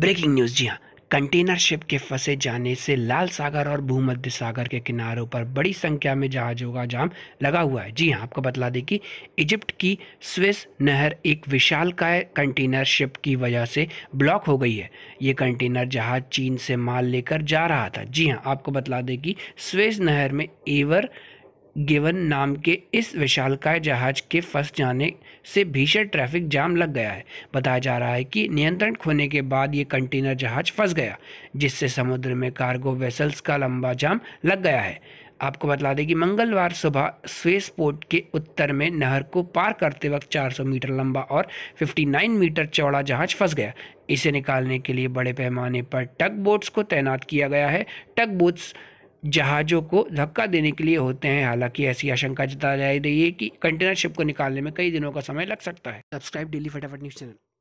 breaking news जी हाँ container ship के फंसे जाने से लाल सागर और भूमध्य सागर के किनारों पर बड़ी संख्या में जहाज़ों का जाम लगा हुआ है जी हाँ आपको बतला दें कि इजिप्ट की स्विस नहर एक विशालकाय कंटेनर शिप की वजह से ब्लॉक हो गई है ये कंटेनर जहाज चीन से माल लेकर जा रहा था जी हाँ आपको बतला दें कि स्विस नहर में एवर गिवन नाम के इस विशालकाय जहाज के फंस जाने से भीषण ट्रैफिक जाम लग गया है बताया जा रहा है कि नियंत्रण खोने के बाद ये कंटेनर जहाज फंस गया जिससे समुद्र में कार्गो वेसल्स का लंबा जाम लग गया है आपको बता दें कि मंगलवार सुबह स्वेस पोर्ट के उत्तर में नहर को पार करते वक्त 400 मीटर लंबा और 59 मीटर चौड़ा जहाज फंस गया इसे निकालने के लिए बड़े पैमाने पर टग बोट्स को तैनात किया गया है टग बोट्स जहाज़ों को धक्का देने के लिए होते हैं हालांकि ऐसी आशंका जताई रही है कि कंटेनर शिप को निकालने में कई दिनों का समय लग सकता है सब्सक्राइब डेली फटाफट न्यूज़ चैनल